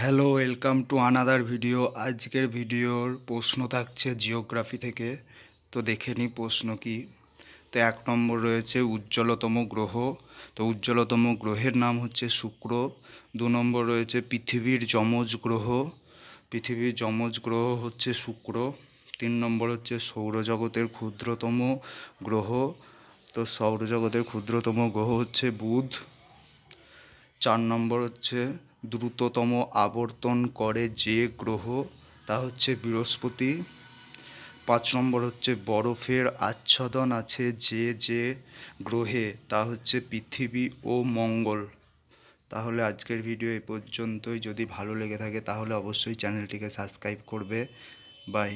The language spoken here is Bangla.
hello welcome to another video আজকের ভিডিওর প্রশ্ন থাকছে জিওগ্রাফি থেকে তো দেখে নিই প্রশ্ন কি তো এক নম্বর রয়েছে উজ্জ্বলতম গ্রহ তো উজ্জ্বলতম গ্রহের নাম হচ্ছে শুক্র দু নম্বর রয়েছে পৃথিবীর যমজ গ্রহ পৃথিবীর যমজ গ্রহ হচ্ছে শুক্র তিন নম্বর হচ্ছে সৌরজগতের ক্ষুদ্রতম গ্রহ তো সৌরজগতের ক্ষুদ্রতম গ্রহ হচ্ছে বুধ চার নম্বর হচ্ছে দ্রুততম আবর্তন করে যে গ্রহ তা হচ্ছে বৃহস্পতি পাঁচ নম্বর হচ্ছে বরফের আচ্ছাদন আছে যে যে গ্রহে তা হচ্ছে পৃথিবী ও মঙ্গল তাহলে আজকের ভিডিও এ পর্যন্তই যদি ভালো লেগে থাকে তাহলে অবশ্যই চ্যানেলটিকে সাবস্ক্রাইব করবে বাই